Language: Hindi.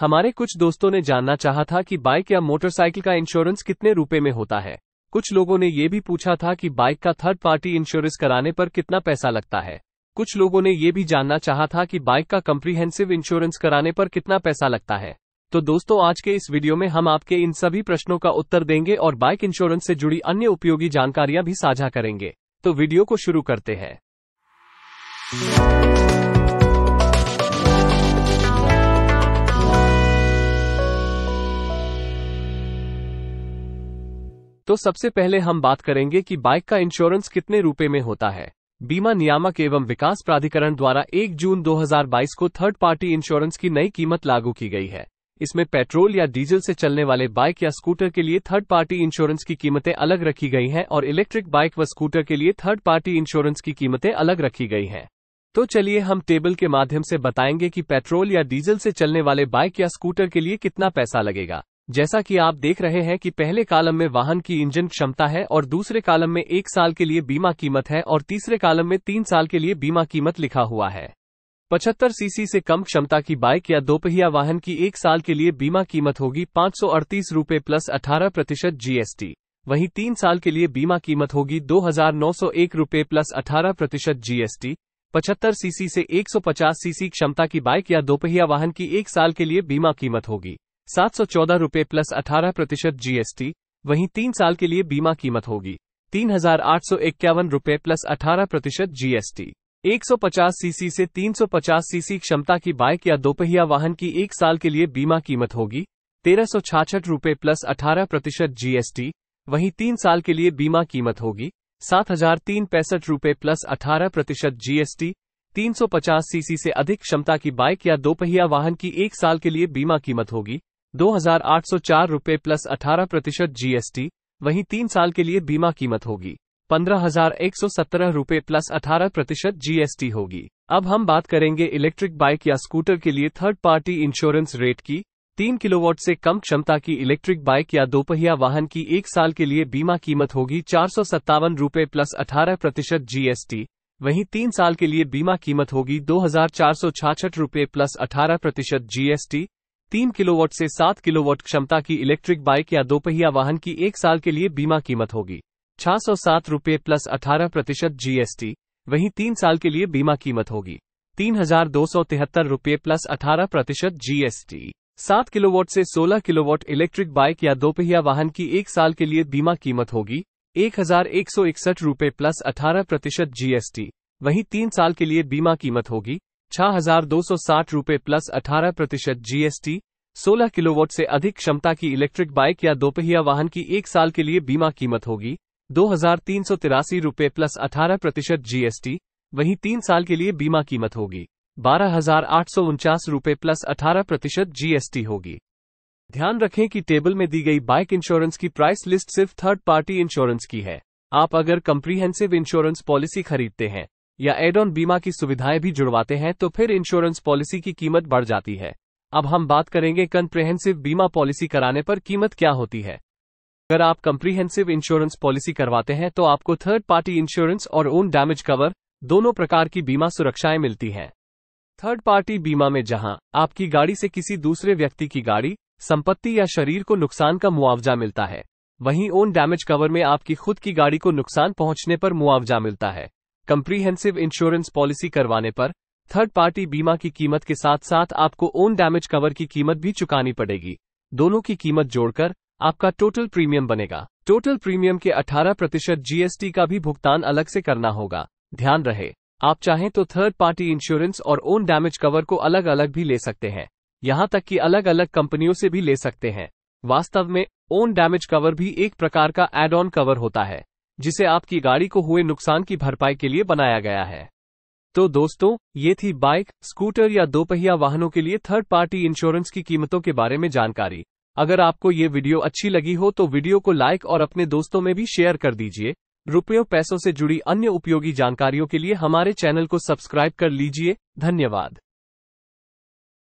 हमारे कुछ दोस्तों ने जानना चाहा था कि बाइक या मोटरसाइकिल का इंश्योरेंस कितने रुपए में होता है कुछ लोगों ने ये भी पूछा था कि बाइक का थर्ड पार्टी इंश्योरेंस कराने पर कितना पैसा लगता है कुछ लोगों ने ये भी जानना चाहा था कि बाइक का कम्प्रीहेंसिव इंश्योरेंस कराने पर कितना पैसा लगता है तो दोस्तों आज के इस वीडियो में हम आपके इन सभी प्रश्नों का उत्तर देंगे और बाइक इंश्योरेंस से जुड़ी अन्य उपयोगी जानकारियां भी साझा करेंगे तो वीडियो को शुरू करते हैं तो सबसे पहले हम बात करेंगे कि बाइक का इंश्योरेंस कितने रुपए में होता है बीमा नियामक एवं विकास प्राधिकरण द्वारा 1 जून 2022 को थर्ड पार्टी इंश्योरेंस की नई कीमत लागू की गई है इसमें पेट्रोल या डीजल से चलने वाले बाइक या स्कूटर के लिए थर्ड पार्टी इंश्योरेंस की कीमतें अलग रखी गई हैं और इलेक्ट्रिक बाइक व स्कूटर के लिए थर्ड पार्टी इंश्योरेंस की कीमतें अलग रखी गई हैं तो चलिए हम टेबल के माध्यम से बताएंगे कि पेट्रोल या डीजल से चलने वाले बाइक या स्कूटर के लिए कितना पैसा लगेगा जैसा कि आप देख रहे हैं कि पहले कालम में वाहन की इंजन क्षमता है और दूसरे कालम में एक साल के लिए बीमा कीमत है और तीसरे कालम में तीन साल के लिए बीमा कीमत लिखा हुआ है पचहत्तर सीसी से कम क्षमता की बाइक या दोपहिया वाहन की एक साल के लिए बीमा कीमत होगी पाँच सौ अड़तीस रूपए प्लस अठारह प्रतिशत जीएसटी वहीं तीन साल के लिए बीमा कीमत होगी दो हजार नौ सौ एक रूपए प्लस अठारह प्रतिशत जीएसटी पचहत्तर सीसी से 150 सीसी क्षमता की बाइक या दोपहिया वाहन की एक साल के लिए बीमा कीमत होगी सात सौ चौदह रुपये प्लस अठारह प्रतिशत जीएसटी वहीं तीन साल के लिए बीमा कीमत होगी तीन हजार आठ सौ इक्यावन रुपये प्लस अठारह प्रतिशत जीएसटी एक सौ पचास सीसी से पचास सीसी क्षमता की बाइक या दोपहिया वाहन की एक साल के लिए बीमा कीमत होगी तेरह सौ छाछठ रुपये प्लस अठारह प्रतिशत जीएसटी वहीं तीन साल के लिए बीमा कीमत होगी सात हजार तीन पैंसठ रुपये प्लस अठारह प्रतिशत जीएसटी तीन सौ पचास सीसी से अधिक क्षमता की बाइक या दोपहिया वाहन की एक साल के लिए बीमा कीमत होगी दो हजार आठ सौ चार रूपए प्लस अठारह प्रतिशत जीएसटी वहीं तीन साल के लिए बीमा कीमत होगी पंद्रह हजार एक सौ सत्रह रूपए प्लस अठारह प्रतिशत जीएसटी होगी अब हम बात करेंगे इलेक्ट्रिक बाइक या स्कूटर के लिए थर्ड पार्टी इंश्योरेंस रेट की तीन किलोवाट से कम क्षमता की इलेक्ट्रिक बाइक या दोपहिया वाहन की एक साल के लिए बीमा कीमत होगी चार सौ सत्तावन रूपए प्लस अठारह प्रतिशत जीएसटी वहीं तीन साल के लिए बीमा कीमत होगी दो हजार चार सौ छाछठ रूपए प्लस अठारह प्रतिशत जीएसटी तीन किलोवाट से सात किलोवाट क्षमता की इलेक्ट्रिक बाइक या दोपहिया वाहन की एक साल के लिए बीमा कीमत होगी छह सौ सात रूपए प्लस अठारह प्रतिशत जीएसटी वहीं तीन साल के लिए बीमा कीमत होगी तीन हजार दो सौ तिहत्तर रूपए प्लस अठारह प्रतिशत जीएसटी सात किलोवाट से सोलह किलोवाट इलेक्ट्रिक बाइक या दोपहिया वाहन की एक साल के लिए बीमा कीमत होगी एक हजार एक सौ इकसठ रूपए प्लस अठारह प्रतिशत जीएसटी वहीं तीन साल के लिए बीमा कीमत होगी छह हजार दो सौ साठ प्लस अठारह प्रतिशत जीएसटी 16 किलोवाट से अधिक क्षमता की इलेक्ट्रिक बाइक या दोपहिया वाहन की एक साल के लिए बीमा कीमत होगी दो हजार तीन सौ तिरासी प्लस अठारह प्रतिशत जीएसटी वहीं तीन साल के लिए बीमा कीमत होगी बारह हजार आठ सौ उनचास प्लस अठारह प्रतिशत जीएसटी होगी ध्यान रखें कि टेबल में दी गई बाइक इंश्योरेंस की प्राइस लिस्ट सिर्फ थर्ड पार्टी इंश्योरेंस की है आप अगर कंप्रीहेंसिव इंश्योरेंस पॉलिसी खरीदते हैं या एड ऑन बीमा की सुविधाएं भी जुड़वाते हैं तो फिर इंश्योरेंस पॉलिसी की कीमत बढ़ जाती है अब हम बात करेंगे कंप्रिहेंसिव बीमा पॉलिसी कराने पर कीमत क्या होती है अगर आप कंप्रीहेंसिव इंश्योरेंस पॉलिसी करवाते हैं तो आपको थर्ड पार्टी इंश्योरेंस और ओन डैमेज कवर दोनों प्रकार की बीमा सुरक्षाएं मिलती हैं थर्ड पार्टी बीमा में जहां आपकी गाड़ी से किसी दूसरे व्यक्ति की गाड़ी संपत्ति या शरीर को नुकसान का मुआवजा मिलता है वहीं ओन डैमेज कवर में आपकी खुद की गाड़ी को नुकसान पहुंचने पर मुआवजा मिलता है कंप्रीहेंसिव इंश्योरेंस पॉलिसी करवाने पर थर्ड पार्टी बीमा की कीमत के साथ साथ आपको ओन डैमेज कवर की कीमत भी चुकानी पड़ेगी दोनों की कीमत जोड़कर आपका टोटल प्रीमियम बनेगा टोटल प्रीमियम के 18 प्रतिशत जीएसटी का भी भुगतान अलग से करना होगा ध्यान रहे आप चाहें तो थर्ड पार्टी इंश्योरेंस और ओन डैमेज कवर को अलग अलग भी ले सकते हैं यहाँ तक कि अलग अलग कंपनियों से भी ले सकते हैं वास्तव में ओन डैमेज कवर भी एक प्रकार का एड ऑन कवर होता है जिसे आपकी गाड़ी को हुए नुकसान की भरपाई के लिए बनाया गया है तो दोस्तों ये थी बाइक स्कूटर या दोपहिया वाहनों के लिए थर्ड पार्टी इंश्योरेंस की कीमतों के बारे में जानकारी अगर आपको ये वीडियो अच्छी लगी हो तो वीडियो को लाइक और अपने दोस्तों में भी शेयर कर दीजिए रुपयों पैसों से जुड़ी अन्य उपयोगी जानकारियों के लिए हमारे चैनल को सब्सक्राइब कर लीजिए धन्यवाद